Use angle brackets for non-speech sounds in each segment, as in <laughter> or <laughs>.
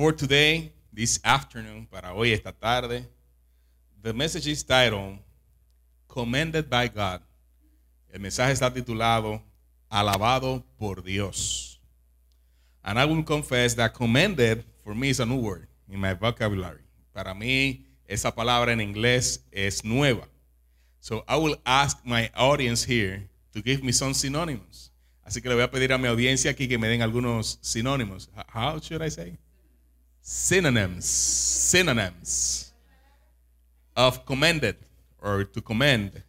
For today, this afternoon, para hoy, esta tarde, the message is titled Commended by God. El mensaje está titulado Alabado por Dios. And I will confess that commended for me is a new word in my vocabulary. Para mí, esa palabra en inglés es nueva. So I will ask my audience here to give me some synonyms. Así que le voy a pedir a mi audiencia aquí que me den algunos sinónimos. How should I say? synonyms, synonyms of commended or to commend.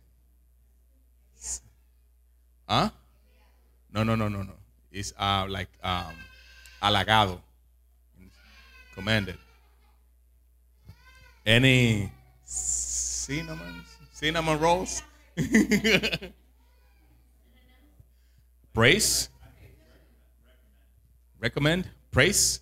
Huh? No, no, no, no, no. It's uh, like um, halagado, commended. Any cinnamon, cinnamon rolls? <laughs> praise? Recommend? Praise?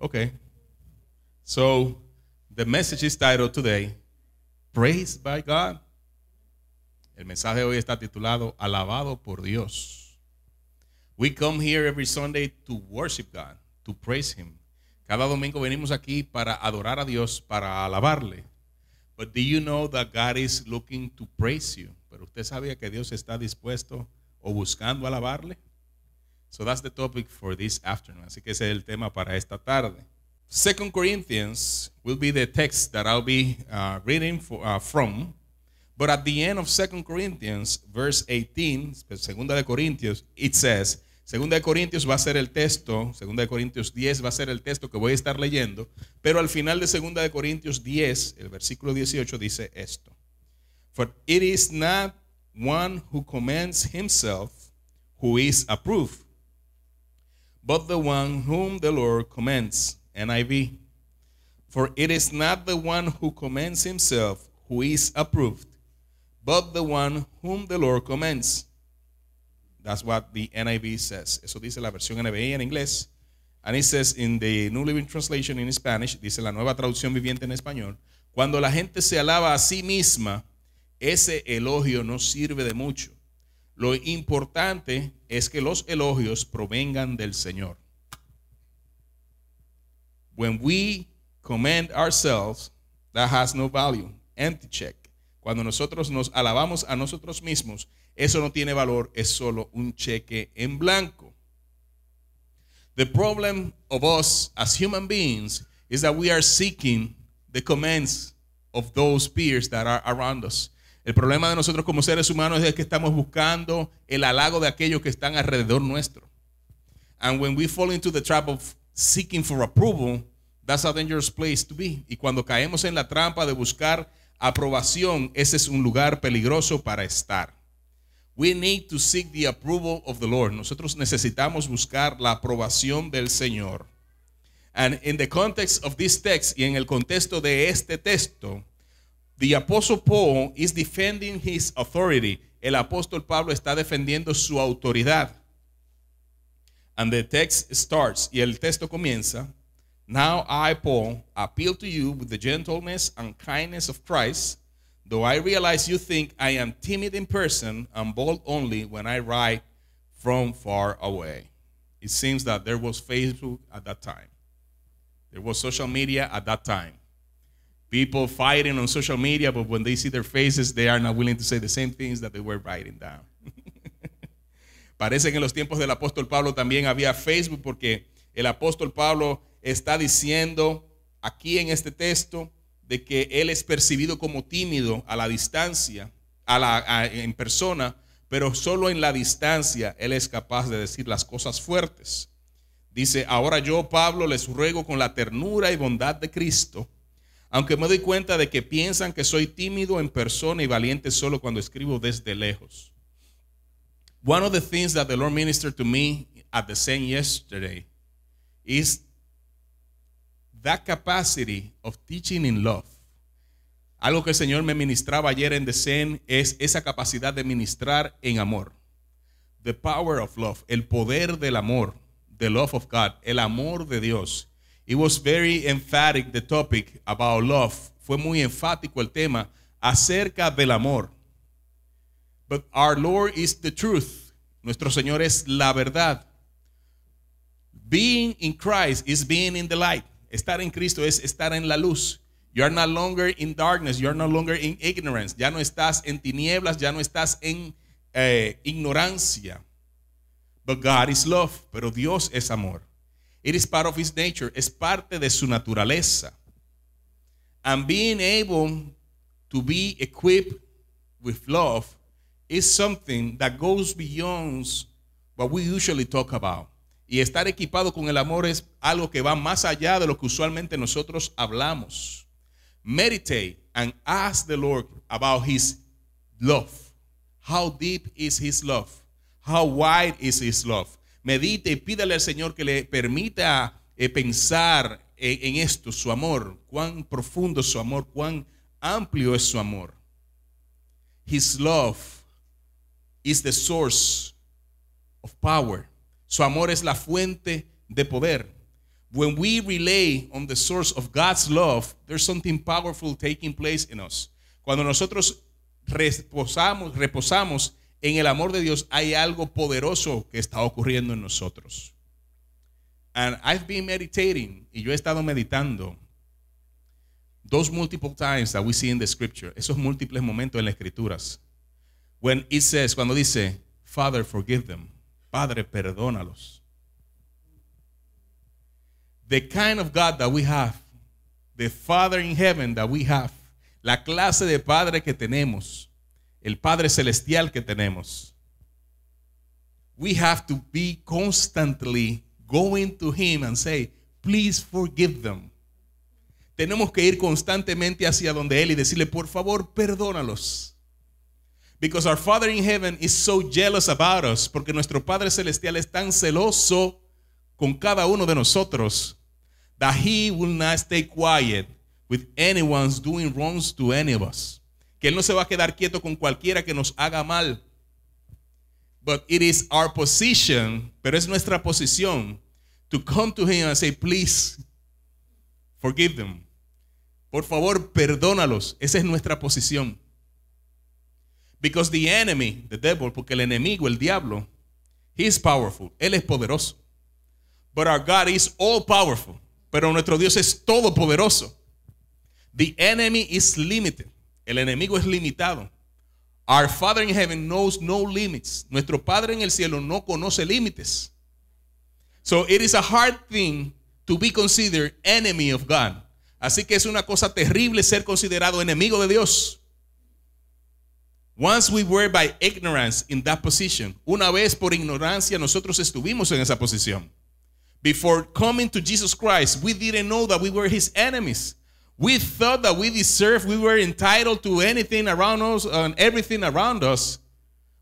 Okay. So the message is titled today, Praise by God. El mensaje hoy está titulado Alabado por Dios. We come here every Sunday to worship God, to praise Him. Cada domingo venimos aquí para adorar a Dios, para alabarle. But do you know that God is looking to praise you? Pero usted sabía que Dios está dispuesto o buscando alabarle? So that's the topic for this afternoon. Así que ese es el tema para esta tarde. Second Corinthians will be the text that I'll be uh, reading uh, from. But at the end of 2 Corinthians, verse 18, Segunda de Corintios, it says, Segunda de Corintios va a ser el texto, Segunda de Corintios 10 va a ser el texto que voy a estar leyendo, pero al final de Segunda de Corintios 10, el versículo 18 dice esto. For it is not one who commends himself who is approved, but the one whom the Lord commends, NIV. For it is not the one who commends himself who is approved, but the one whom the Lord commends. That's what the NIV says. Eso dice la versión NIV en inglés. And it says in the New Living Translation in Spanish, dice la nueva traducción viviente en español, cuando la gente se alaba a sí misma, ese elogio no sirve de mucho. Lo importante es que los elogios provengan del Señor. When we commend ourselves, that has no value. Empty check. Cuando nosotros nos alabamos a nosotros mismos, eso no tiene valor, es solo un cheque en blanco. The problem of us as human beings is that we are seeking the commands of those peers that are around us. El problema de nosotros como seres humanos es que estamos buscando el halago de aquellos que están alrededor nuestro. And when we fall into the trap of seeking for approval, that's a dangerous place to be. Y cuando caemos en la trampa de buscar aprobación, ese es un lugar peligroso para estar. We need to seek the approval of the Lord. Nosotros necesitamos buscar la aprobación del Señor. And in the context of this text y en el contexto de este texto, The Apostle Paul is defending his authority. El apóstol Pablo está defendiendo su autoridad. And the text starts, y el texto comienza. Now I, Paul, appeal to you with the gentleness and kindness of Christ, though I realize you think I am timid in person and bold only when I write from far away. It seems that there was Facebook at that time, there was social media at that time. People fighting on social media, but when they see their faces, they are not willing to say the same things that they were writing down. <laughs> Parece que en los tiempos del apóstol Pablo también había Facebook, porque el apóstol Pablo está diciendo aquí en este texto de que él es percibido como tímido a la distancia, a la, en persona, pero solo en la distancia él es capaz de decir las cosas fuertes. Dice, ahora yo, Pablo, les ruego con la ternura y bondad de Cristo aunque me doy cuenta de que piensan que soy tímido en persona y valiente solo cuando escribo desde lejos. One of the things that the Lord ministered to me at the same yesterday is that capacity of teaching in love. Algo que el Señor me ministraba ayer en The same es esa capacidad de ministrar en amor. The power of love, el poder del amor, the love of God, el amor de Dios. It was very emphatic the topic about love. Fue muy enfático el tema acerca del amor. But our Lord is the truth. Nuestro Señor es la verdad. Being in Christ is being in the light. Estar en Cristo es estar en la luz. You are no longer in darkness. You are no longer in ignorance. Ya no estás en tinieblas. Ya no estás en eh, ignorancia. But God is love. Pero Dios es amor. It is part of his nature. Es parte de su naturaleza. And being able to be equipped with love is something that goes beyond what we usually talk about. Y estar equipado con el amor es algo que va más allá de lo que usualmente nosotros hablamos. Meditate and ask the Lord about his love. How deep is his love? How wide is his love? medite y pídale al Señor que le permita eh, pensar eh, en esto, su amor, cuán profundo es su amor, cuán amplio es su amor. His love is the source of power. Su amor es la fuente de poder. When we rely on the source of God's love, there's something powerful taking place in us. Cuando nosotros reposamos, reposamos en el amor de Dios hay algo poderoso que está ocurriendo en nosotros. And I've been meditating, y yo he estado meditando, those multiple times that we see in the scripture, esos múltiples momentos en las escrituras. When it says, cuando dice, Father, forgive them. Padre, perdónalos. The kind of God that we have, the Father in heaven that we have, la clase de Padre que tenemos el Padre Celestial que tenemos. We have to be constantly going to Him and say, please forgive them. Tenemos que ir constantemente hacia donde Él y decirle, por favor, perdónalos. Because our Father in heaven is so jealous about us, porque nuestro Padre Celestial es tan celoso con cada uno de nosotros, that He will not stay quiet with anyone's doing wrongs to any of us. que Él no se va a quedar quieto con cualquiera que nos haga mal. But it is our position, pero es nuestra posición, to come to Him and say, please, forgive them. Por favor, perdónalos. Esa es nuestra posición. Because the enemy, the devil, porque el enemigo, el diablo, he is powerful. Él es poderoso. But our God is all powerful. Pero nuestro Dios es todopoderoso. The enemy is limited. El enemigo es limitado. Our Father in heaven knows no limits. Nuestro Padre en el cielo no conoce límites. So it is a hard thing to be considered enemy of God. Así que es una cosa terrible ser considerado enemigo de Dios. Once we were by ignorance in that position. Una vez por ignorancia nosotros estuvimos en esa posición. Before coming to Jesus Christ, we didn't know that we were his enemies. We thought that we deserved, we were entitled to anything around us and everything around us,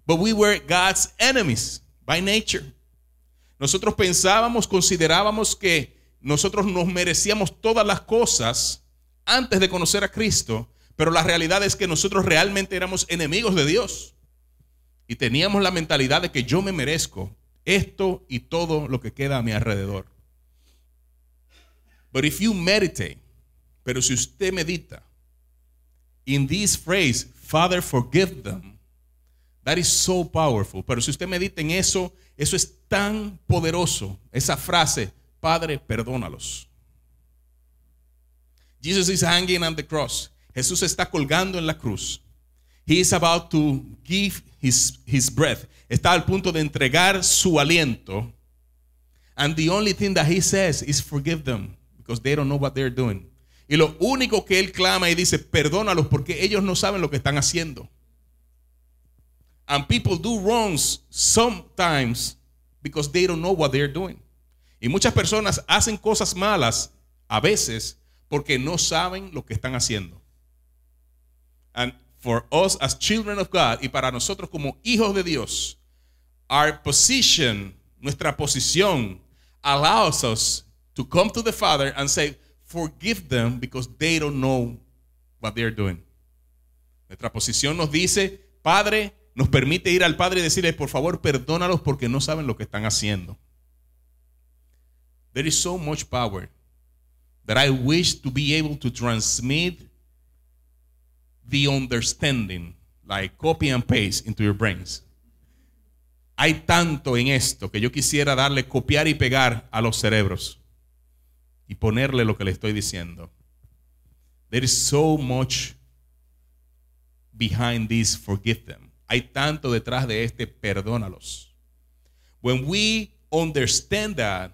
but we were God's enemies by nature. Nosotros pensábamos, considerábamos que nosotros nos merecíamos todas las cosas antes de conocer a Cristo, pero la realidad es que nosotros realmente éramos enemigos de Dios y teníamos la mentalidad de que yo me merezco esto y todo lo que queda a mi alrededor. But if you meditate, pero si usted medita, in this phrase, Father, forgive them, that is so powerful. Pero si usted medita en eso, eso es tan poderoso, esa frase, Padre, perdónalos. Jesus is hanging on the cross. Jesús está colgando en la cruz. He is about to give his, his breath. Está al punto de entregar su aliento. And the only thing that he says is forgive them because they don't know what they're doing. Y lo único que él clama y dice, perdónalos porque ellos no saben lo que están haciendo. And people do wrongs sometimes because they don't know what they're doing. Y muchas personas hacen cosas malas a veces porque no saben lo que están haciendo. And for us as children of God y para nosotros como hijos de Dios, our position, nuestra posición allows us to come to the Father and say, forgive them because they don't know what they're doing. Nuestra posición nos dice, Padre, nos permite ir al Padre y decirle, por favor, perdónalos porque no saben lo que están haciendo. There is so much power that I wish to be able to transmit the understanding, like copy and paste into your brains. Hay tanto en esto que yo quisiera darle copiar y pegar a los cerebros y ponerle lo que le estoy diciendo. There is so much behind this forgive them. Hay tanto detrás de este perdónalos. When we understand that,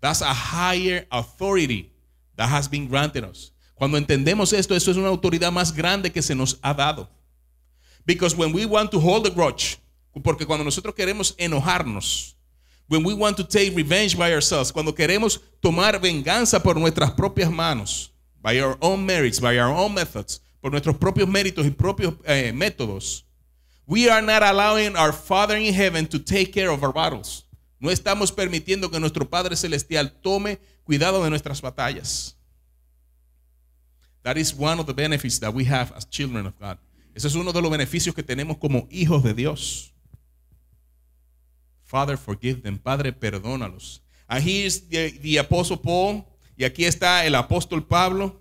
that's a higher authority that has been granted us. Cuando entendemos esto, eso es una autoridad más grande que se nos ha dado. Because when we want to hold a grudge, porque cuando nosotros queremos enojarnos, When we want to take revenge by ourselves, cuando queremos tomar venganza por nuestras propias manos, by our own merits, by our own methods, por nuestros propios méritos y propios eh, métodos, we are not allowing our Father in heaven to take care of our battles. No estamos permitiendo que nuestro Padre celestial tome cuidado de nuestras batallas. That is one of the benefits that we have as children of God. Ese es uno de los beneficios que tenemos como hijos de Dios. Father, forgive them. Padre, perdónalos. And es the, the Apostle Paul. Y aquí está el apóstol Pablo.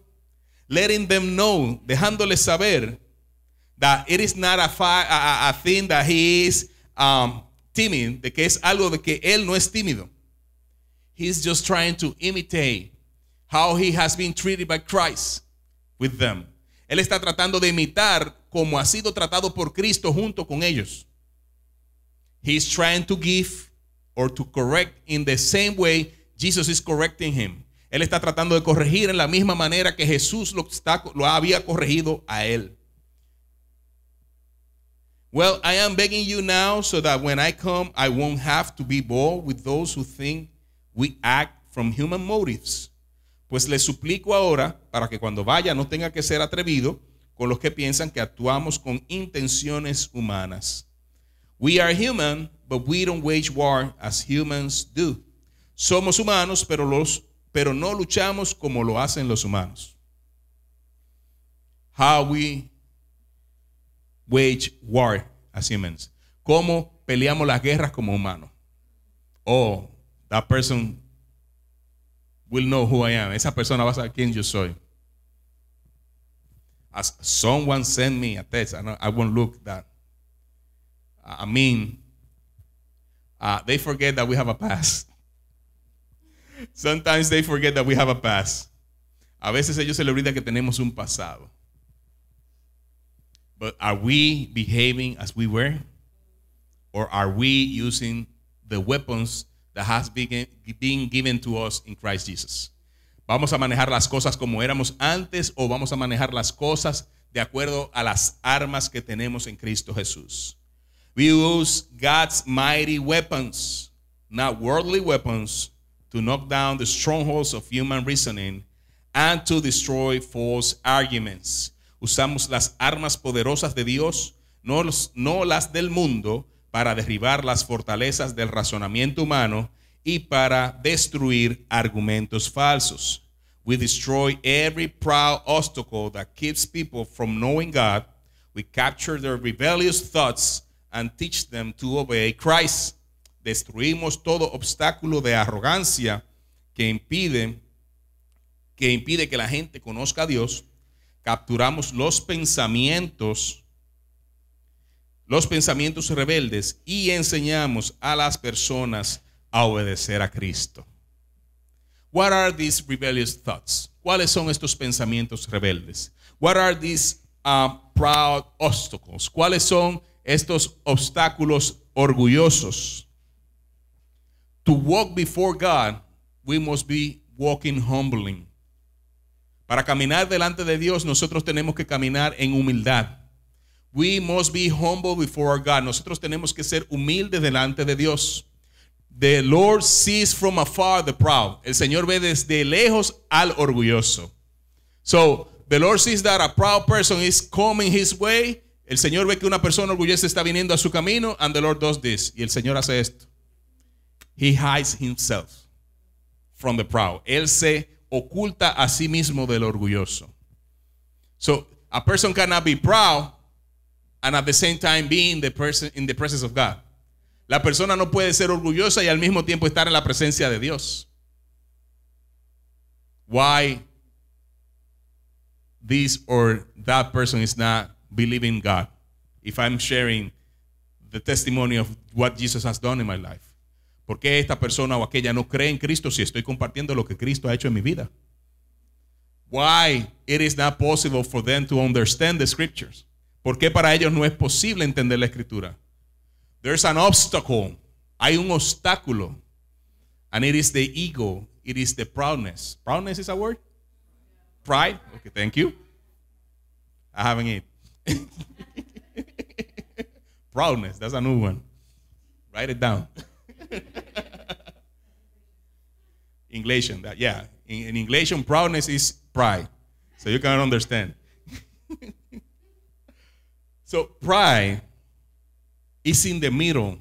Letting them know, dejándoles saber that it is not a, a, a thing that he is um, timid, de que es algo de que él no es tímido. He's just trying to imitate how he has been treated by Christ with them. Él está tratando de imitar como ha sido tratado por Cristo junto con ellos. He's trying to give or to correct in the same way Jesus is correcting him. Él está tratando de corregir en la misma manera que Jesús lo, lo había corregido a él. Well, I am begging you now so that when I come, I won't have to be bold with those who think we act from human motives. Pues le suplico ahora para que cuando vaya no tenga que ser atrevido con los que piensan que actuamos con intenciones humanas. We are human, but we don't wage war as humans do. Somos humanos, pero, los, pero no luchamos como lo hacen los humanos. How we wage war as humans. Cómo peleamos las guerras como humanos. Oh, that person will know who I am. Esa persona va a saber quién yo soy. As someone sent me a text, I won't look that. I mean, uh, they forget that we have a past. Sometimes they forget that we have a past. A veces ellos se le olvida que tenemos un pasado. But are we behaving as we were? Or are we using the weapons that has been, been given to us in Christ Jesus? ¿Vamos a manejar las cosas como éramos antes o vamos a manejar las cosas de acuerdo a las armas que tenemos en Cristo Jesús? We use God's mighty weapons, not worldly weapons, to knock down the strongholds of human reasoning and to destroy false arguments. Usamos las armas poderosas de Dios, no, no las del mundo, para derribar las fortalezas del razonamiento humano y para destruir argumentos falsos. We destroy every proud obstacle that keeps people from knowing God. We capture their rebellious thoughts and teach them to obey Christ. Destruimos todo obstáculo de arrogancia que impide que impide que la gente conozca a Dios. Capturamos los pensamientos los pensamientos rebeldes y enseñamos a las personas a obedecer a Cristo. What are these rebellious thoughts? ¿Cuáles son estos pensamientos rebeldes? What are these uh, proud obstacles? ¿Cuáles son estos obstáculos orgullosos. To walk before God, we must be walking humbly. Para caminar delante de Dios, nosotros tenemos que caminar en humildad. We must be humble before God. Nosotros tenemos que ser humildes delante de Dios. The Lord sees from afar the proud. El Señor ve desde lejos al orgulloso. So, the Lord sees that a proud person is coming his way el Señor ve que una persona orgullosa está viniendo a su camino, and the Lord does this. Y el Señor hace esto. He hides himself from the proud. Él se oculta a sí mismo del orgulloso. So, a person cannot be proud and at the same time be the, person, in the presence of God. La persona no puede ser orgullosa y al mismo tiempo estar en la presencia de Dios. Why this or that person is not believe in God, if I'm sharing the testimony of what Jesus has done in my life? ¿Por qué esta persona o aquella no cree en Cristo si estoy compartiendo lo que Cristo ha hecho en mi vida? Why it is not possible for them to understand the scriptures? ¿Por qué para ellos no es posible entender la escritura? There's an obstacle. Hay un obstáculo. And it is the ego. It is the proudness. Proudness is a word? Pride? Okay, thank you. I haven't eaten. <laughs> Proudness, that's a new one. Write it down. <laughs> Inglation, that, yeah. In, in Inglation, proudness is pride. So you can understand. <laughs> so pride is in the middle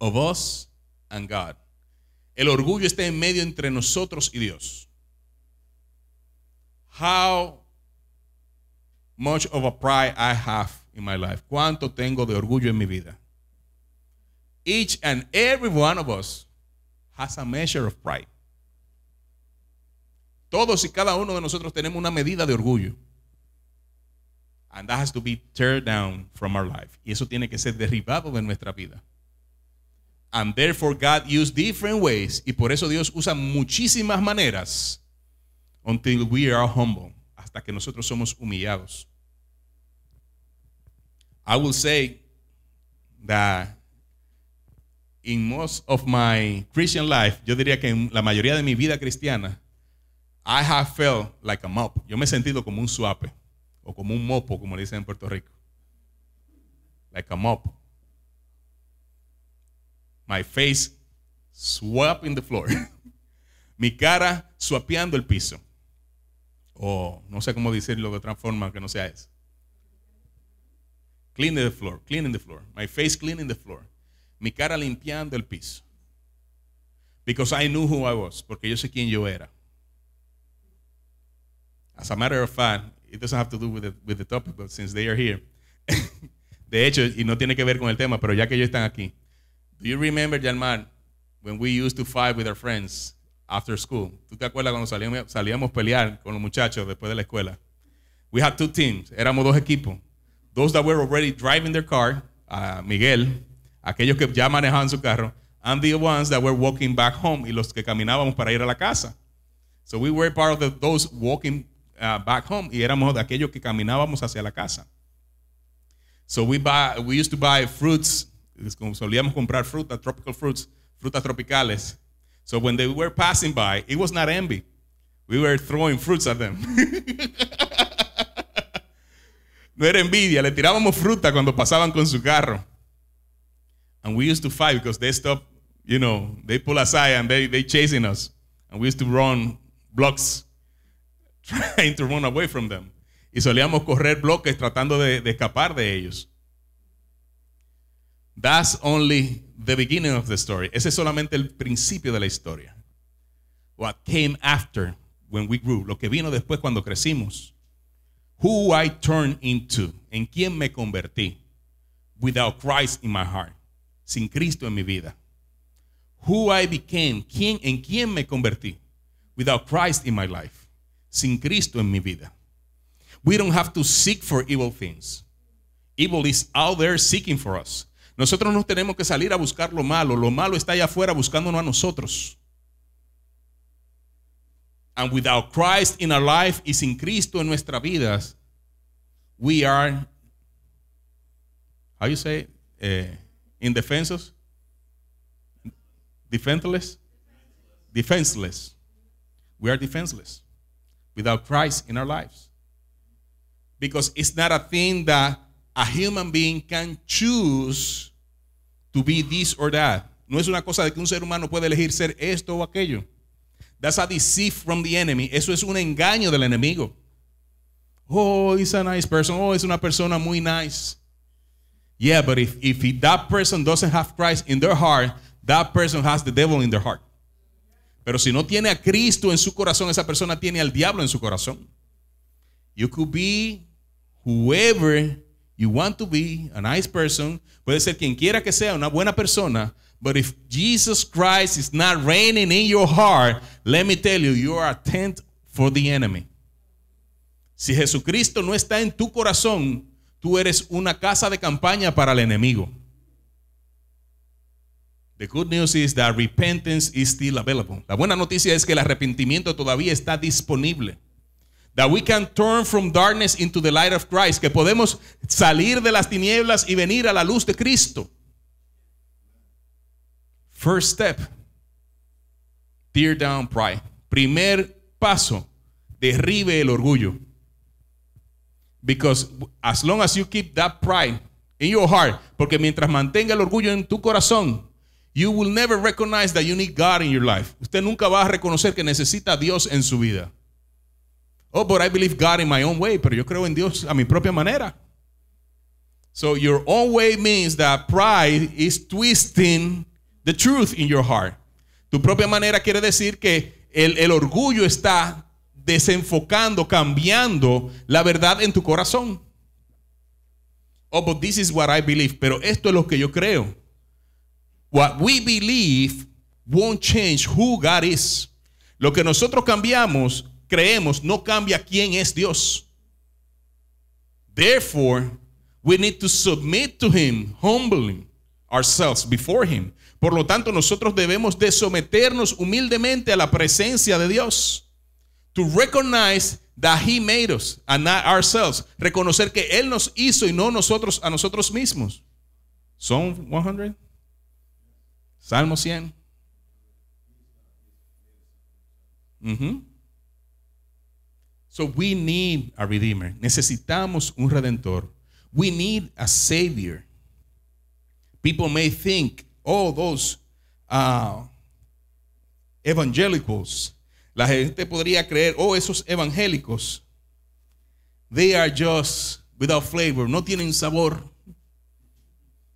of us and God. El orgullo está en medio entre nosotros y Dios. How much of a pride I have in my life. Cuánto tengo de orgullo en mi vida. Each and every one of us has a measure of pride. Todos y cada uno de nosotros tenemos una medida de orgullo. And that has to be teared down from our life. Y eso tiene que ser derribado de nuestra vida. And therefore God used different ways. Y por eso Dios usa muchísimas maneras until we are humble hasta que nosotros somos humillados. I will say that in most of my Christian life, yo diría que en la mayoría de mi vida cristiana, I have felt like a mop. Yo me he sentido como un suape o como un mopo, como le dicen en Puerto Rico. Like a mop. My face swapping the floor. <laughs> mi cara suapeando el piso. o no sé cómo decirlo de otra forma que no sea eso. Cleaning the floor, cleaning the floor. My face cleaning the floor. Mi cara limpiando el piso. Because I knew who I was. Porque yo sé quién yo era. As a matter of fact, it doesn't have to do with the, with the topic, but since they are here. <laughs> de hecho, y no tiene que ver con el tema, pero ya que ellos están aquí. Do you remember, Yalmar, when we used to fight with our friends after school. ¿Tú te acuerdas cuando salíamos, a pelear con los muchachos después de la escuela? We had two teams, éramos dos equipos. Those that were already driving their car, uh, Miguel, aquellos que ya manejaban su carro, and the ones that were walking back home, y los que caminábamos para ir a la casa. So we were part of the, those walking uh, back home, y éramos de aquellos que caminábamos hacia la casa. So we, buy, we used to buy fruits, solíamos comprar frutas, tropical fruits, frutas tropicales, So when they were passing by, it was not envy. We were throwing fruits at them. <laughs> no era envidia, le tirábamos fruta cuando pasaban con su carro. And we used to fight because they stopped, you know, they pull aside and they they chasing us. And we used to run blocks <laughs> trying to run away from them. Y solíamos correr bloques tratando de, de escapar de ellos. That's only the beginning of the story. Ese es solamente el principio de la historia. What came after when we grew, lo que vino después cuando crecimos. Who I turned into, en quién me convertí, without Christ in my heart, sin Cristo en mi vida. Who I became, quién, en quién me convertí, without Christ in my life, sin Cristo en mi vida. We don't have to seek for evil things. Evil is out there seeking for us. Nosotros no tenemos que salir a buscar lo malo. Lo malo está allá afuera buscándonos a nosotros. And without Christ in our life y sin Cristo en nuestras vidas, we are, how you say, eh, indefensos, defenseless, defenseless. We are defenseless without Christ in our lives. Because it's not a thing that a human being can choose to be this or that. No es una cosa de que un ser humano puede elegir ser esto o aquello. That's a deceit from the enemy. Eso es un engaño del enemigo. Oh, he's a nice person. Oh, es una persona muy nice. Yeah, but if, if that person doesn't have Christ in their heart, that person has the devil in their heart. Pero si no tiene a Cristo en su corazón, esa persona tiene al diablo en su corazón. You could be whoever You want to be a nice person, puede ser quien quiera que sea una buena persona, but if Jesus Christ is not reigning in your heart, let me tell you, you are a tent for the enemy. Si Jesucristo no está en tu corazón, tú eres una casa de campaña para el enemigo. The good news is that repentance is still available. La buena noticia es que el arrepentimiento todavía está disponible. That we can turn from darkness into the light of Christ. Que podemos salir de las tinieblas y venir a la luz de Cristo. First step. Tear down pride. Primer paso. Derribe el orgullo. Because as long as you keep that pride in your heart, porque mientras mantenga el orgullo en tu corazón, you will never recognize that you need God in your life. Usted nunca va a reconocer que necesita a Dios en su vida. Oh, but I believe God in my own way. Pero yo creo en Dios a mi propia manera. So your own way means that pride is twisting the truth in your heart. Tu propia manera quiere decir que el, el orgullo está desenfocando, cambiando la verdad en tu corazón. Oh, but this is what I believe. Pero esto es lo que yo creo. What we believe won't change who God is. Lo que nosotros cambiamos creemos no cambia quién es Dios. Therefore, we need to submit to him, humbling ourselves before him. Por lo tanto, nosotros debemos de someternos humildemente a la presencia de Dios. To recognize that he made us and not ourselves. Reconocer que él nos hizo y no nosotros a nosotros mismos. Psalm 100. Salmo 100. Mhm. So we need a redeemer. Necesitamos un redentor. We need a savior. People may think, oh, those uh, evangelicals. La gente podría creer, oh, esos evangélicos. They are just without flavor. No tienen sabor.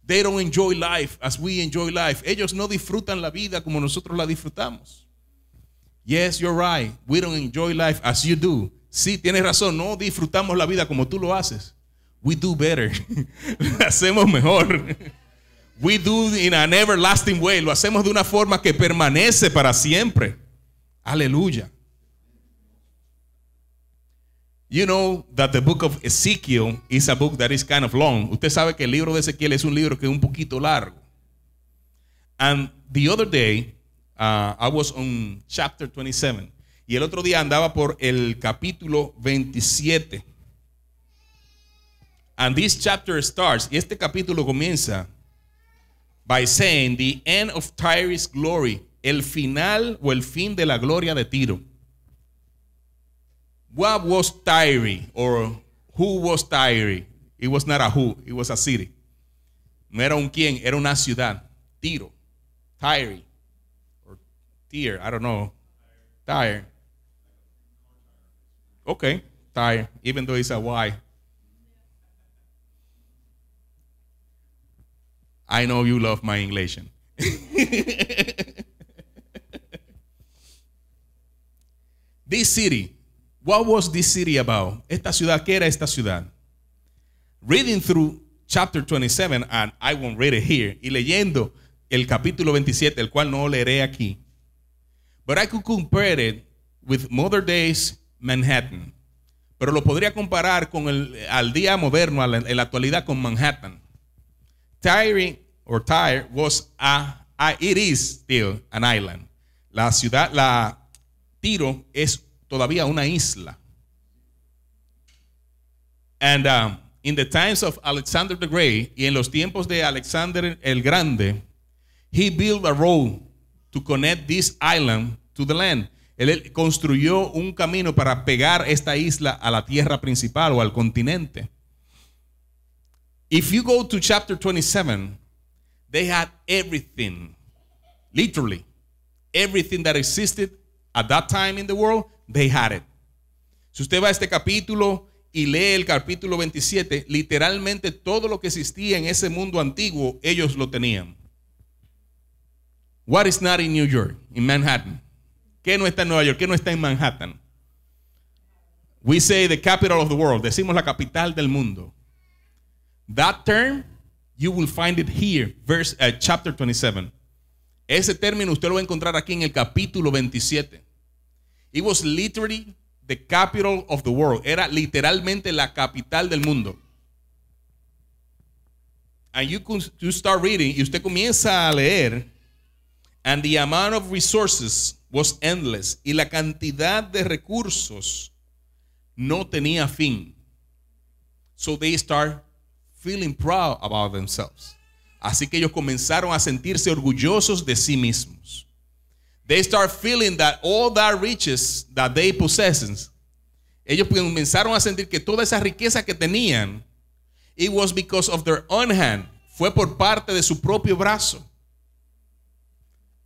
They don't enjoy life as we enjoy life. Ellos no disfrutan la vida como nosotros la disfrutamos. Yes, you're right. We don't enjoy life as you do. Sí, tienes razón. No disfrutamos la vida como tú lo haces. We do better. <laughs> hacemos mejor. We do in an everlasting way. Lo hacemos de una forma que permanece para siempre. Aleluya. You know that the book of Ezekiel is a book that is kind of long. Usted sabe que el libro de Ezequiel es un libro que es un poquito largo. And the other day, Ah, I was on chapter 27. Y el otro día andaba por el capítulo 27. And this chapter starts, y este capítulo comienza by saying the end of Tyre's glory, el final o el fin de la gloria de Tiro. What was Tyre or who was Tyre? It was not a who, it was a city. No era un quién, era una ciudad, Tiro, Tyre. Tier, I don't know. Tire. Okay, tire, even though it's a Y. I know you love my English. <laughs> this city, what was this city about? Esta ciudad, ¿qué era esta ciudad? Reading through chapter 27, and I won't read it here, y leyendo el capítulo 27, el cual no leeré aquí. But I could compare it with Mother days Manhattan. Pero lo podría comparar con el al día moderno, en la actualidad con Manhattan. Tyre or Tyre was a, a, it is still an island. La ciudad, la Tiro es todavía una isla. And um, in the times of Alexander the Great, y en los tiempos de Alexander el Grande, he built a road to connect this island to the land. Él construyó un camino para pegar esta isla a la tierra principal o al continente. If you go to chapter 27, they had everything, literally, everything that existed at that time in the world, they had it. Si usted va a este capítulo y lee el capítulo 27, literalmente todo lo que existía en ese mundo antiguo, ellos lo tenían. What is not in New York, in Manhattan? ¿Qué no está en Nueva York? ¿Qué no está en Manhattan? We say the capital of the world. Decimos la capital del mundo. That term, you will find it here, verse, eh, chapter 27. Ese término usted lo va a encontrar aquí en el capítulo 27. It was literally the capital of the world. Era literalmente la capital del mundo. And you, you start reading, y usted comienza a leer And the amount of resources was endless. Y la cantidad de recursos no tenía fin. So they start feeling proud about themselves. Así que ellos comenzaron a sentirse orgullosos de sí mismos. They start feeling that all that riches that they possess, ellos comenzaron a sentir que toda esa riqueza que tenían, it was because of their own hand, fue por parte de su propio brazo.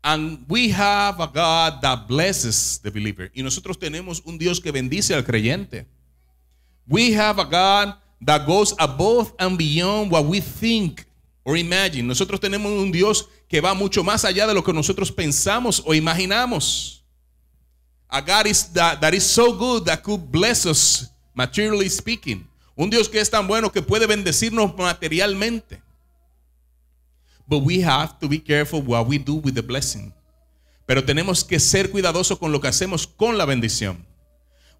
And we have a God that blesses the believer. Y nosotros tenemos un Dios que bendice al creyente. We have a God that goes above and beyond what we think or imagine. Nosotros tenemos un Dios que va mucho más allá de lo que nosotros pensamos o imaginamos. A God is that, that is so good that could bless us materially speaking. Un Dios que es tan bueno que puede bendecirnos materialmente. But we have to be careful what we do with the blessing. Pero tenemos que ser cuidadosos con lo que hacemos con la bendición.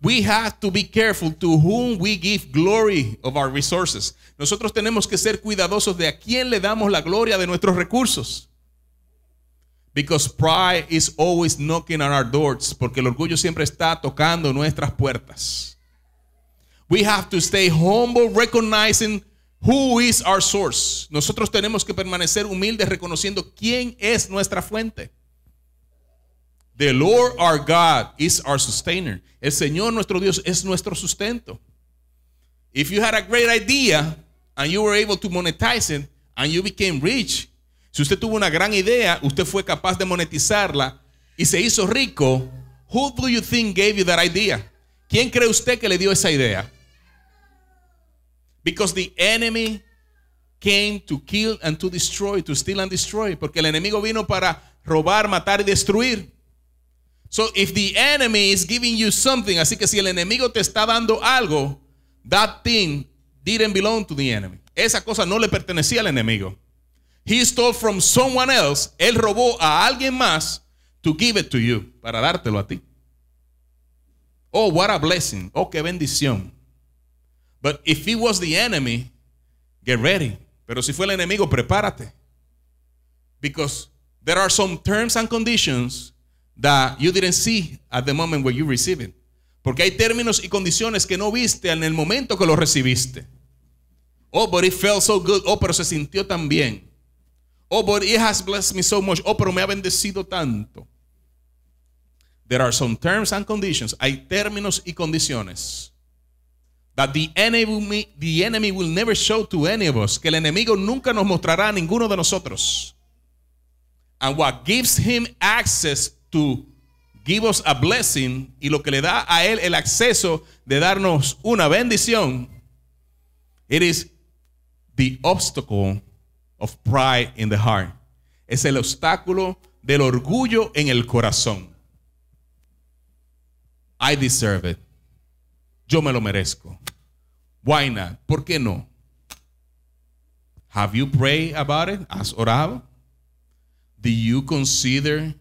We have to be careful to whom we give glory of our resources. Nosotros tenemos que ser cuidadosos de a quién le damos la gloria de nuestros recursos. Because pride is always knocking on our doors, porque el orgullo siempre está tocando nuestras puertas. We have to stay humble, recognizing Who is our source? Nosotros tenemos que permanecer humildes reconociendo quién es nuestra fuente. The Lord our God is our sustainer. El Señor nuestro Dios es nuestro sustento. If you had a great idea and you were able to monetize it and you became rich, si usted tuvo una gran idea, usted fue capaz de monetizarla y se hizo rico, who do you think gave you that idea? ¿Quién cree usted que le dio esa idea? Because the enemy came to kill and to destroy, to steal and destroy. Porque el enemigo vino para robar, matar y destruir. So if the enemy is giving you something, así que si el enemigo te está dando algo, that thing didn't belong to the enemy. Esa cosa no le pertenecía al enemigo. He stole from someone else. Él robó a alguien más to give it to you, para dártelo a ti. Oh, what a blessing. Oh, qué bendición. But if he was the enemy, get ready. Pero si fue el enemigo, prepárate. Because there are some terms and conditions that you didn't see at the moment when you received it. Porque hay términos y condiciones que no viste en el momento que lo recibiste. Oh, but it felt so good. Oh, pero se sintió tan bien. Oh, but it has blessed me so much. Oh, pero me ha bendecido tanto. There are some terms and conditions. Hay términos y condiciones That the enemy, the enemy will never show to any of us. Que el enemigo nunca nos mostrará a ninguno de nosotros. And what gives him access to give us a blessing y lo que le da a él el acceso de darnos una bendición, it is the obstacle of pride in the heart. Es el obstáculo del orgullo en el corazón. I deserve it. Yo me lo merezco. Why not? ¿Por qué no? Have you prayed about it? ¿Has orado? Do you consider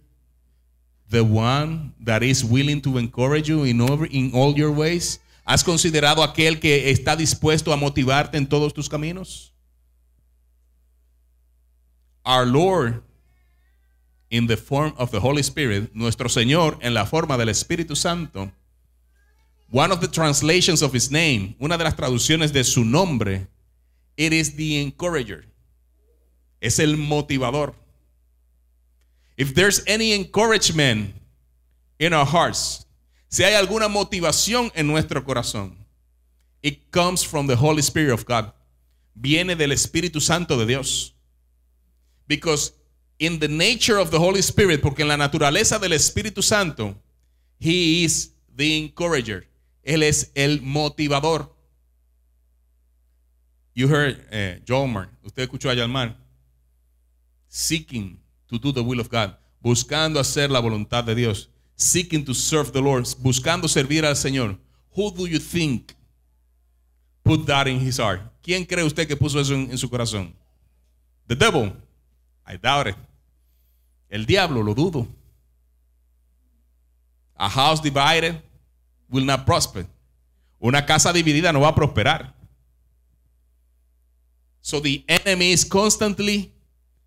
the one that is willing to encourage you in, in all your ways? ¿Has considerado aquel que está dispuesto a motivarte en todos tus caminos? Our Lord in the form of the Holy Spirit, nuestro Señor en la forma del Espíritu Santo, One of the translations of his name, una de las traducciones de su nombre, it is the encourager. Es el motivador. If there's any encouragement in our hearts, si hay alguna motivación en nuestro corazón, it comes from the Holy Spirit of God. Viene del Espíritu Santo de Dios. Because in the nature of the Holy Spirit, porque en la naturaleza del Espíritu Santo, he is the encourager. Él es el motivador. You heard eh, John usted escuchó a Yalmar. Seeking to do the will of God, buscando hacer la voluntad de Dios. Seeking to serve the Lord, buscando servir al Señor. Who do you think put that in his heart? ¿Quién cree usted que puso eso en, en su corazón? The devil. I doubt it. El diablo, lo dudo. A house divided will not prosper. Una casa dividida no va a prosperar. So the enemy is constantly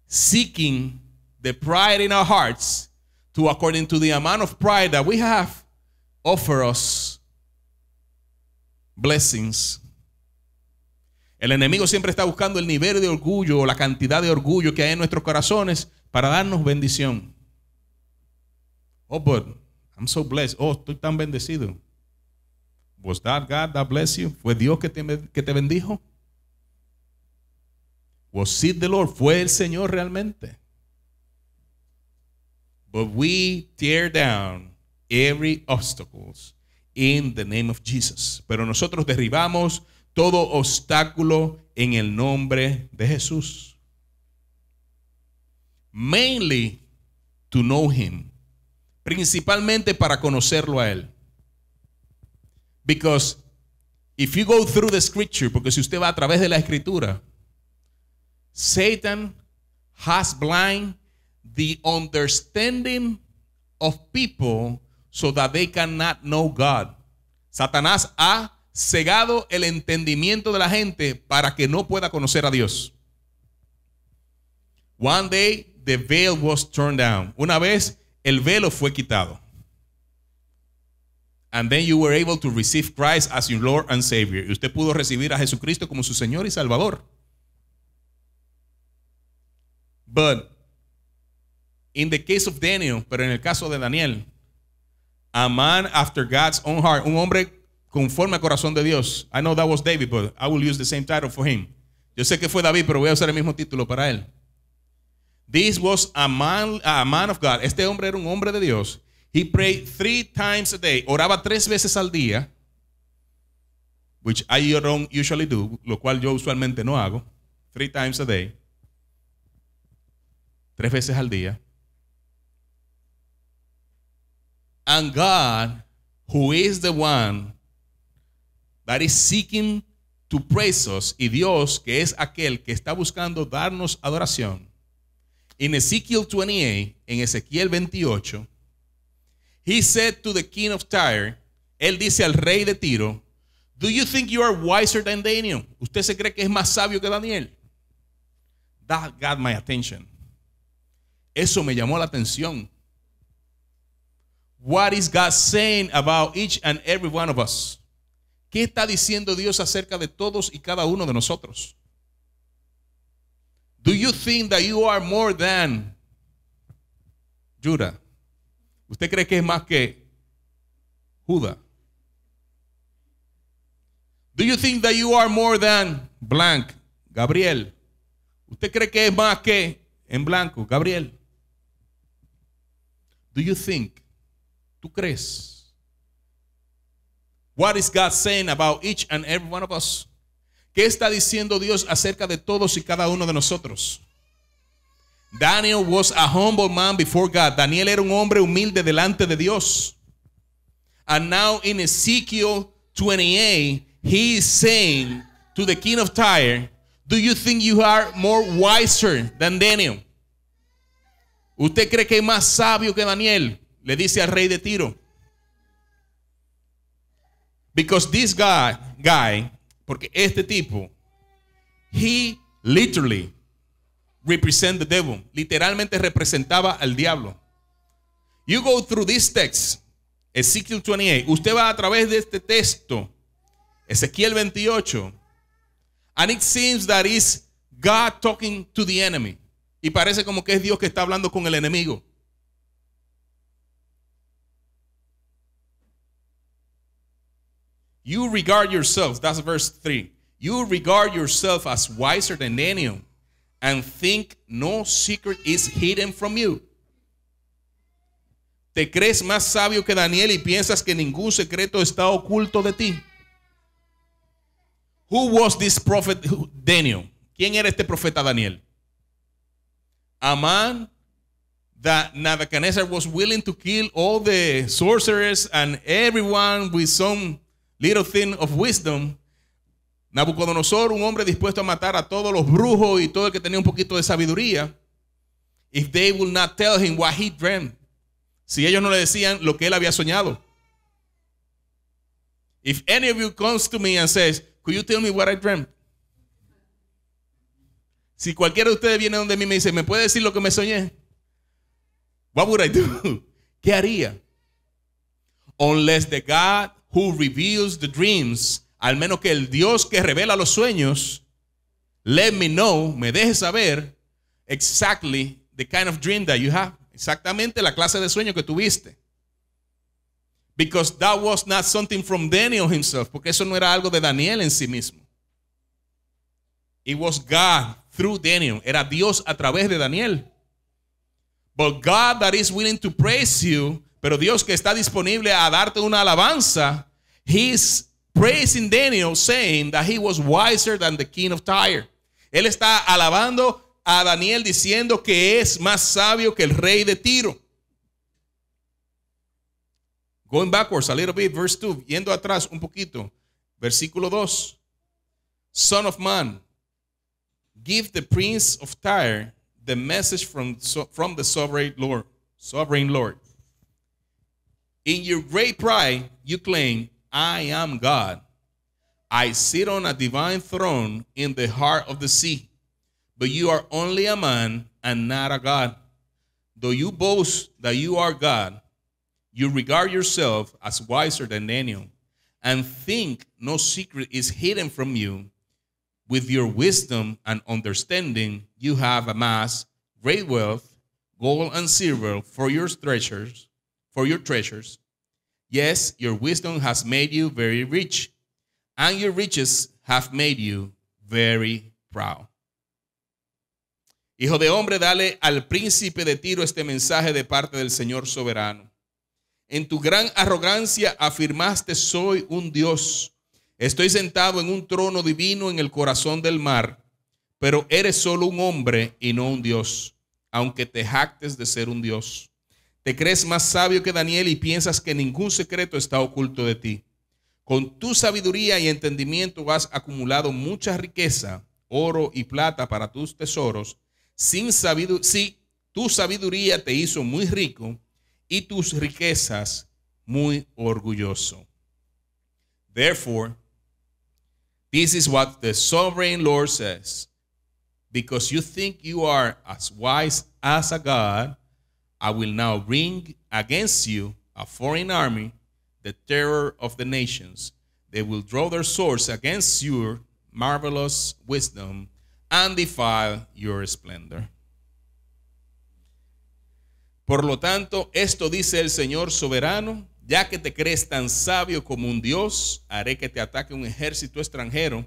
seeking the pride in our hearts to, according to the amount of pride that we have, offer us blessings. El enemigo siempre está buscando el nivel de orgullo o la cantidad de orgullo que hay en nuestros corazones para darnos bendición. Oh, but I'm so blessed. Oh, estoy tan bendecido. Was that God that bless you? ¿Fue Dios que te, que te bendijo? Was it the Lord? ¿Fue el Señor realmente? But we tear down every obstacles in the name of Jesus. Pero nosotros derribamos todo obstáculo en el nombre de Jesús. Mainly to know him. Principalmente para conocerlo a él. Because if you go through the scripture, porque si usted va a través de la escritura, Satan has blind the understanding of people so that they cannot know God. Satanás ha cegado el entendimiento de la gente para que no pueda conocer a Dios. One day the veil was turned down. Una vez el velo fue quitado. And then you were able to receive Christ as your Lord and Savior. Y usted pudo recibir a Jesucristo como su Señor y Salvador. But in the case of Daniel, pero en el caso de Daniel, a man after God's own heart, un hombre conforme al corazón de Dios. I know that was David, but I will use the same title for him. Yo sé que fue David, pero voy a usar el mismo título para él. This was a man, a man of God. Este hombre era un hombre de Dios He prayed three times a day. Oraba tres veces al día, which I don't usually do, lo cual yo usualmente no hago. Three times a day. Tres veces al día. And God, who is the one that is seeking to praise us, y Dios, que es aquel que está buscando darnos adoración. En Ezequiel 28, en Ezequiel 28, He said to the king of Tyre, él dice al rey de Tiro, Do you think you are wiser than Daniel? ¿Usted se cree que es más sabio que Daniel? That got my attention. Eso me llamó la atención. What is God saying about each and every one of us? ¿Qué está diciendo Dios acerca de todos y cada uno de nosotros? Do you think that you are more than Judah? ¿Usted cree que es más que Judas? Do you think that you are more than blank, Gabriel? ¿Usted cree que es más que en blanco, Gabriel? Do you think? ¿Tú crees? What is God saying about each and every one of us? ¿Qué está diciendo Dios acerca de todos y cada uno de nosotros? Daniel was a humble man before God. Daniel era un hombre humilde delante de Dios. And now in Ezekiel 28, he is saying to the king of Tyre, Do you think you are more wiser than Daniel? ¿Usted cree que es más sabio que Daniel? Le dice al rey de Tiro. Because this guy, guy, porque este tipo, he literally represent the devil. Literalmente representaba al diablo. You go through this text, Ezekiel 28. Usted va a través de este texto, Ezequiel 28. And it seems that is God talking to the enemy. Y parece como que es Dios que está hablando con el enemigo. You regard yourselves, that's verse 3. You regard yourself as wiser than anyone. and think no secret is hidden from you. Te crees más sabio que Daniel y piensas que ningún secreto está oculto de ti. Who was this prophet Daniel? ¿Quién era este profeta Daniel? A man that Nebuchadnezzar was willing to kill all the sorcerers and everyone with some little thing of wisdom Nabucodonosor, un hombre dispuesto a matar a todos los brujos y todo el que tenía un poquito de sabiduría, if they will not tell him what he dreamed, si ellos no le decían lo que él había soñado. If any of you comes to me and says, could you tell me what I dreamed?" Si cualquiera de ustedes viene donde mí me dice, ¿me puede decir lo que me soñé? What would I do? <laughs> ¿Qué haría? Unless the God who reveals the dreams al menos que el Dios que revela los sueños, let me know, me deje saber exactly the kind of dream that you have, exactamente la clase de sueño que tuviste. Because that was not something from Daniel himself, porque eso no era algo de Daniel en sí mismo. It was God through Daniel, era Dios a través de Daniel. But God that is willing to praise you, pero Dios que está disponible a darte una alabanza, he's praising Daniel, saying that he was wiser than the king of Tyre. Él está alabando a Daniel diciendo que es más sabio que el rey de Tiro. Going backwards a little bit, verse 2, yendo atrás un poquito, versículo 2. Son of man, give the prince of Tyre the message from, from the sovereign Lord, sovereign Lord. In your great pride, you claim I am God. I sit on a divine throne in the heart of the sea, but you are only a man and not a God. Though you boast that you are God, you regard yourself as wiser than Daniel and think no secret is hidden from you. With your wisdom and understanding, you have amassed great wealth, gold and silver for your treasures, for your treasures Yes, your wisdom has made you very rich, and your riches have made you very proud. Hijo de hombre, dale al príncipe de Tiro este mensaje de parte del Señor soberano. En tu gran arrogancia afirmaste, soy un Dios. Estoy sentado en un trono divino en el corazón del mar, pero eres solo un hombre y no un Dios, aunque te jactes de ser un Dios. Te crees más sabio que Daniel y piensas que ningún secreto está oculto de ti. Con tu sabiduría y entendimiento has acumulado mucha riqueza, oro y plata para tus tesoros. Sin sí, tu sabiduría te hizo muy rico y tus riquezas muy orgulloso. Therefore, this is what the sovereign Lord says. Because you think you are as wise as a God, I will now bring against you a foreign army, the terror of the nations. They will draw their swords against your marvelous wisdom and defile your splendor. Por lo tanto, esto dice el Señor soberano, ya que te crees tan sabio como un Dios, haré que te ataque un ejército extranjero,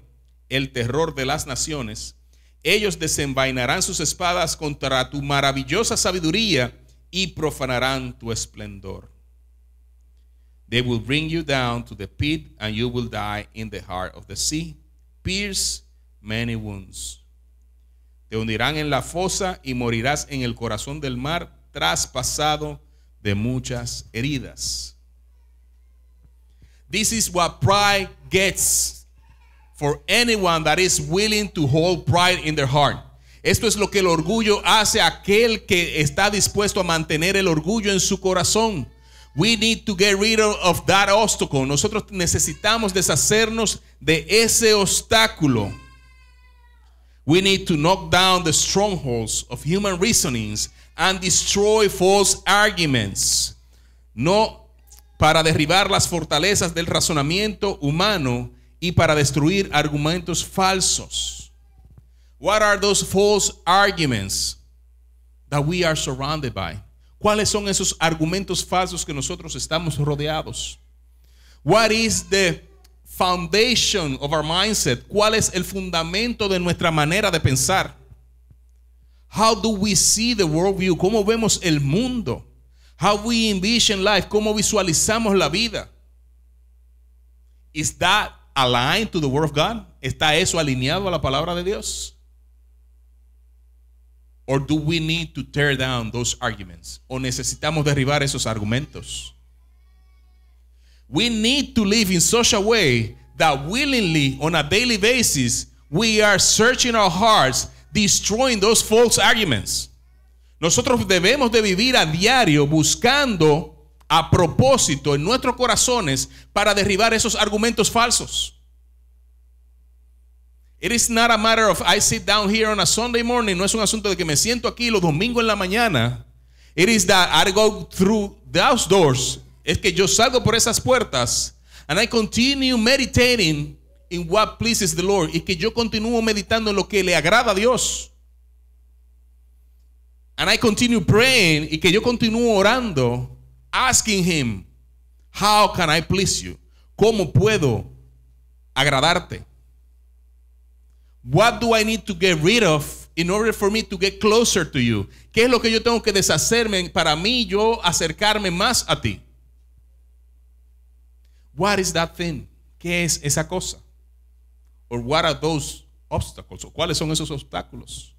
el terror de las naciones. Ellos desenvainarán sus espadas contra tu maravillosa sabiduría y profanarán tu esplendor. They will bring you down to the pit, and you will die in the heart of the sea, pierce many wounds. Te hundirán en la fosa y morirás en el corazón del mar, traspasado de muchas heridas. This is what pride gets for anyone that is willing to hold pride in their heart. Esto es lo que el orgullo hace a aquel que está dispuesto a mantener el orgullo en su corazón. We need to get rid of that obstacle. Nosotros necesitamos deshacernos de ese obstáculo. We need to knock down the strongholds of human reasonings and destroy false arguments. No para derribar las fortalezas del razonamiento humano y para destruir argumentos falsos. What are those false arguments that we are surrounded by? ¿Cuáles son esos argumentos falsos que nosotros estamos rodeados? What is the foundation of our mindset? ¿Cuál es el fundamento de nuestra manera de pensar? How do we see the worldview? ¿Cómo vemos el mundo? How we envision life? ¿Cómo visualizamos la vida? Is that aligned to the word of God? ¿Está eso alineado a la palabra de Dios? Or do we need to tear down those arguments? O necesitamos derribar esos argumentos. We need to live in such a way that willingly, on a daily basis, we are searching our hearts, destroying those false arguments. Nosotros debemos de vivir a diario buscando a propósito en nuestros corazones para derribar esos argumentos falsos. It is not a matter of I sit down here on a Sunday morning. No es un asunto de que me siento aquí los domingos en la mañana. It is that I go through the outdoors. Es que yo salgo por esas puertas and I continue meditating in what pleases the Lord. Y que yo continúo meditando en lo que le agrada a Dios. And I continue praying y que yo continúo orando, asking him, how can I please you? ¿Cómo puedo agradarte? What do I need to get rid of in order for me to get closer to you? ¿Qué es lo que yo tengo que deshacerme para mí yo acercarme más a ti? What is that thing? ¿Qué es esa cosa? Or what are those obstacles? ¿Cuáles son esos obstáculos?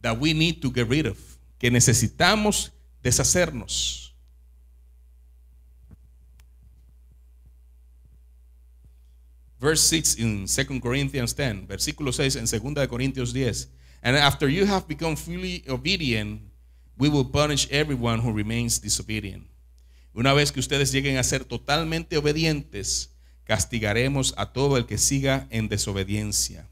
That we need to get rid of. Que necesitamos deshacernos. verse 6 in 2 Corinthians 10, versículo 6 en 2 Corintios 10. And after you have become fully obedient, we will punish everyone who remains disobedient. Una vez que ustedes lleguen a ser totalmente obedientes, castigaremos a todo el que siga en desobediencia.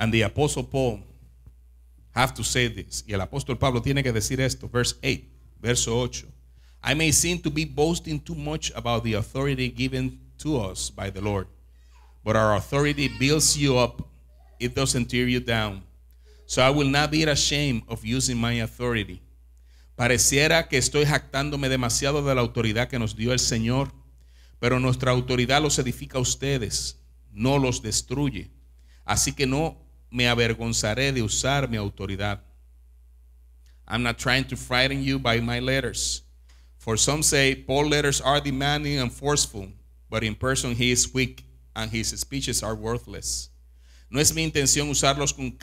And the Apostle Paul have to say this. Y el apóstol Pablo tiene que decir esto, verse 8, verso 8. I may seem to be boasting too much about the authority given to us by the Lord, but our authority builds you up, it doesn't tear you down. So I will not be ashamed of using my authority. Pareciera que estoy jactándome demasiado de la autoridad que nos dio el Señor, pero nuestra autoridad los edifica a ustedes, no los destruye. Así que no me avergonzaré de usar mi autoridad. I'm not trying to frighten you by my letters. For some say Paul's letters are demanding and forceful, but in person he is weak and his speeches are worthless. No es mi intención usarlos con,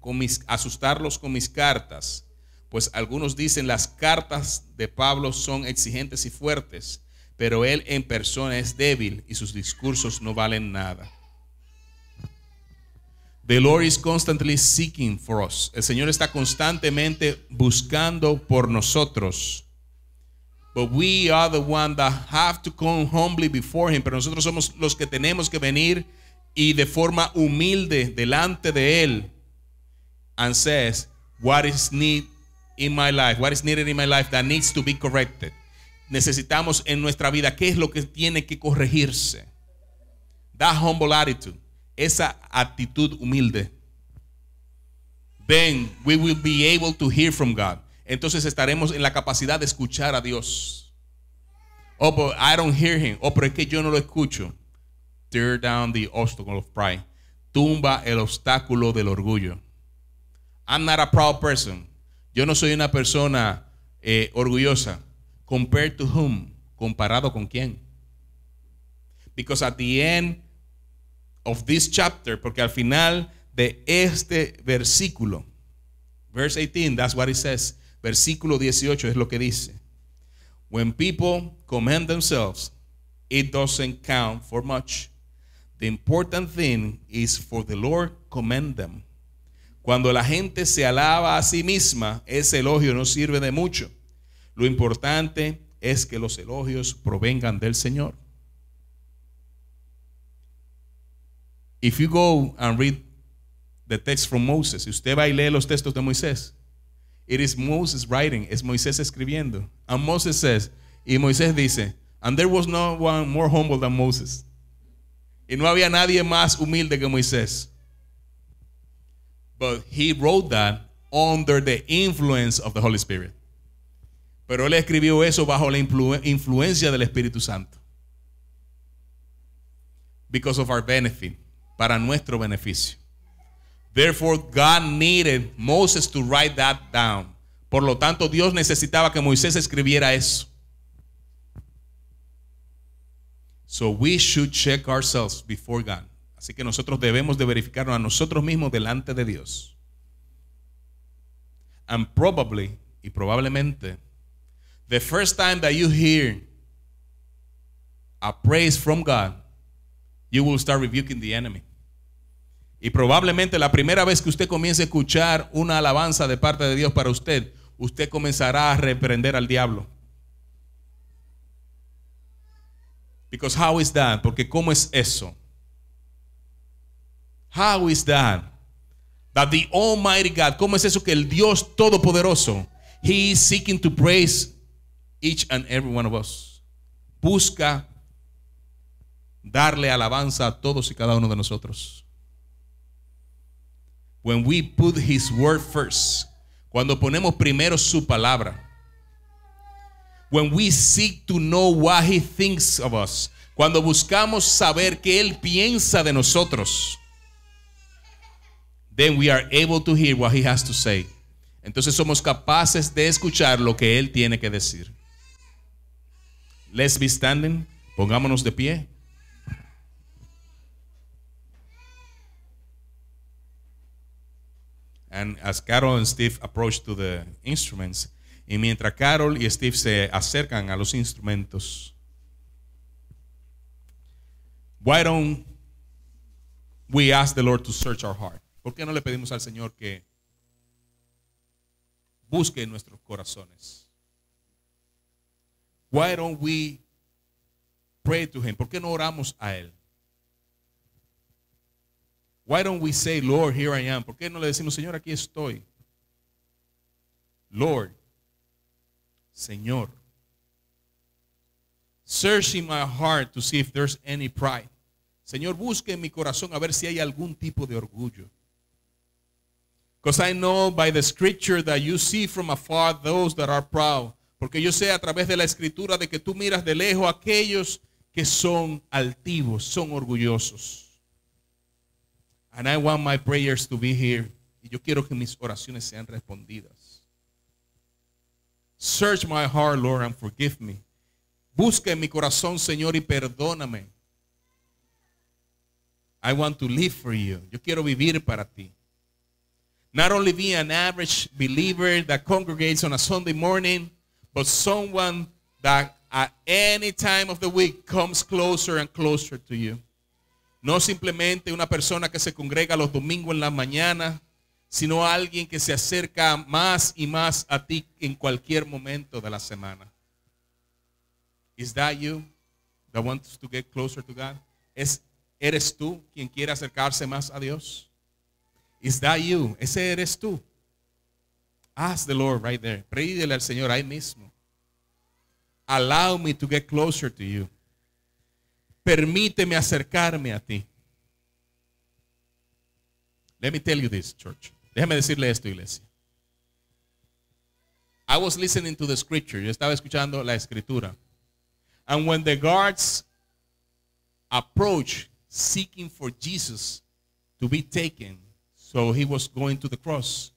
con mis, asustarlos con mis cartas, pues algunos dicen las cartas de Pablo son exigentes y fuertes, pero él en persona es débil y sus discursos no valen nada. The Lord is constantly seeking for us. El Señor está constantemente buscando por nosotros. But we are the one that have to come humbly before him. Pero nosotros somos los que tenemos que venir y de forma humilde delante de él. And says, what is need in my life? What is needed in my life that needs to be corrected? Necesitamos en nuestra vida qué es lo que tiene que corregirse. That humble attitude esa actitud humilde, then we will be able to hear from God. Entonces estaremos en la capacidad de escuchar a Dios. Oh, but I don't hear him. Oh, pero es que yo no lo escucho. Tear down the obstacle of pride. Tumba el obstáculo del orgullo. I'm not a proud person. Yo no soy una persona eh, orgullosa. Compared to whom? Comparado con quién? Because at the end of this chapter, porque al final de este versículo, verse 18, that's what it says. Versículo 18 es lo que dice. When people commend themselves, it doesn't count for much. The important thing is for the Lord commend them. Cuando la gente se alaba a sí misma, ese elogio no sirve de mucho. Lo importante es que los elogios provengan del Señor. If you go and read the text from Moses, si usted va y lee los textos de Moisés, it is Moses writing, es Moisés escribiendo. And Moses says, y Moisés dice, and there was no one more humble than Moses. Y no había nadie más humilde que Moisés. But he wrote that under the influence of the Holy Spirit. Pero él escribió eso bajo la influ influencia del Espíritu Santo. Because of our benefit. para nuestro beneficio. Therefore, God needed Moses to write that down. Por lo tanto, Dios necesitaba que Moisés escribiera eso. So we should check ourselves before God. Así que nosotros debemos de verificarnos a nosotros mismos delante de Dios. And probably, y probablemente, the first time that you hear a praise from God you will start rebuking the enemy. Y probablemente la primera vez que usted comience a escuchar una alabanza de parte de Dios para usted, usted comenzará a reprender al diablo. Because how is that? Porque ¿cómo es eso? How is that? That the Almighty God, ¿cómo es eso que el Dios Todopoderoso, He is seeking to praise each and every one of us? Busca darle alabanza a todos y cada uno de nosotros. When we put his word first, cuando ponemos primero su palabra. When we seek to know what he thinks of us, cuando buscamos saber qué él piensa de nosotros. Then we are able to hear what he has to say. Entonces somos capaces de escuchar lo que él tiene que decir. Let's be standing. Pongámonos de pie. And as Carol and Steve approach to the instruments, y mientras Carol y Steve se acercan a los instrumentos, why don't we ask the Lord to search our heart? ¿Por qué no le pedimos al Señor que busque en nuestros corazones? Why don't we pray to him? ¿Por qué no oramos a él? Why don't we say, Lord, here I am? ¿Por qué no le decimos, Señor, aquí estoy? Lord, Señor. Search in my heart to see if there's any pride. Señor, busque en mi corazón a ver si hay algún tipo de orgullo. Because I know by the scripture that you see from afar those that are proud. Porque yo sé a través de la escritura de que tú miras de lejos aquellos que son altivos, son orgullosos. And I want my prayers to be here. Y yo quiero que mis oraciones sean respondidas. Search my heart, Lord, and forgive me. Busca en mi corazón, Señor, y perdóname. I want to live for you. Yo quiero vivir para ti. Not only be an average believer that congregates on a Sunday morning, but someone that at any time of the week comes closer and closer to you. No simplemente una persona que se congrega los domingos en la mañana, sino alguien que se acerca más y más a ti en cualquier momento de la semana. Is that you that wants to get closer to God? ¿Es, ¿Eres tú quien quiere acercarse más a Dios? Is that you? Ese eres tú. Ask the Lord right there. Pídele al Señor ahí mismo. Allow me to get closer to you. Permíteme acercarme a ti. Let me tell you this, church. Déjame decirle esto, iglesia. I was listening to the scripture. Yo estaba escuchando la escritura. And when the guards approached seeking for Jesus to be taken, so he was going to the cross.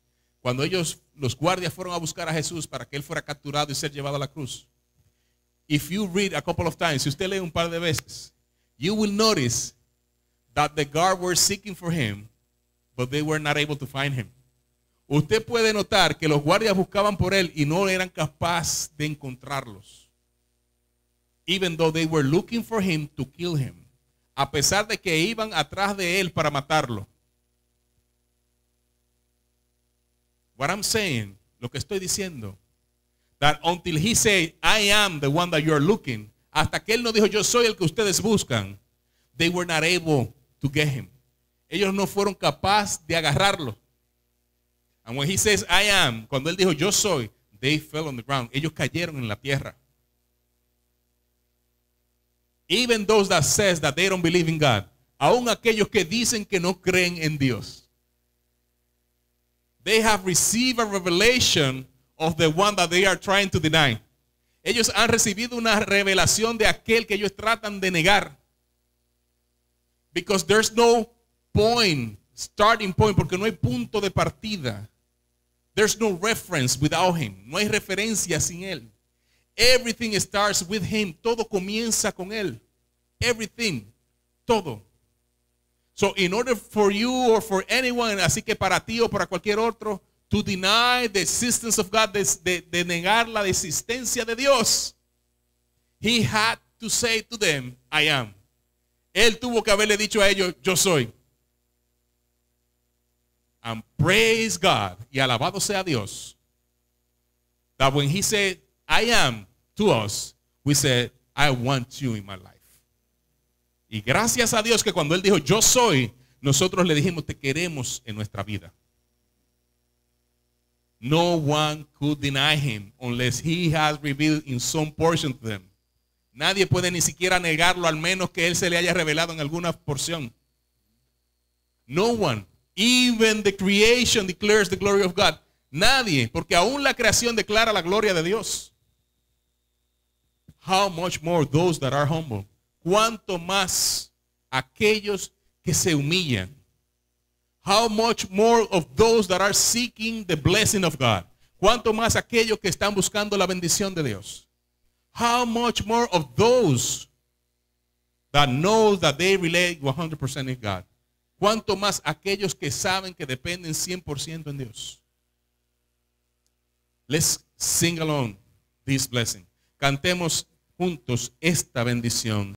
Cuando ellos, los guardias, fueron a buscar a Jesús para que él fuera capturado y ser llevado a la cruz. If you read a couple of times, si usted lee un par de veces, you will notice that the guard were seeking for him, but they were not able to find him. Usted puede notar que los guardias buscaban por él y no eran capaces de encontrarlos. Even though they were looking for him to kill him. A pesar de que iban atrás de él para matarlo. What I'm saying, lo que estoy diciendo, that until he said, I am the one that you're looking, hasta que él no dijo, yo soy el que ustedes buscan. They were not able to get him. Ellos no fueron capaces de agarrarlo. And when he says, I am, cuando él dijo, yo soy, they fell on the ground. Ellos cayeron en la tierra. Even those that says that they don't believe in God, aun aquellos que dicen que no creen en Dios. They have received a revelation of the one that they are trying to deny. Ellos han recibido una revelación de aquel que ellos tratan de negar. Because there's no point, starting point, porque no hay punto de partida. There's no reference without him. No hay referencia sin él. Everything starts with him. Todo comienza con él. Everything. Todo. So in order for you or for anyone, así que para ti o para cualquier otro, to deny the existence of God, de, negar la existencia de Dios, he had to say to them, I am. Él tuvo que haberle dicho a ellos, yo soy. And praise God, y alabado sea Dios, that when he said, I am to us, we said, I want you in my life. Y gracias a Dios que cuando él dijo, yo soy, nosotros le dijimos, te queremos en nuestra vida. No one could deny him unless he has revealed in some portion to them. Nadie puede ni siquiera negarlo al menos que él se le haya revelado en alguna porción. No one, even the creation declares the glory of God. Nadie, porque aún la creación declara la gloria de Dios. How much more those that are humble? Cuánto más aquellos que se humillan how much more of those that are seeking the blessing of God? ¿Cuánto más aquellos que están buscando la bendición de Dios? How much more of those that know that they relate 100% in God? ¿Cuánto más aquellos que saben que dependen 100% en Dios? Let's sing along this blessing. Cantemos juntos esta bendición.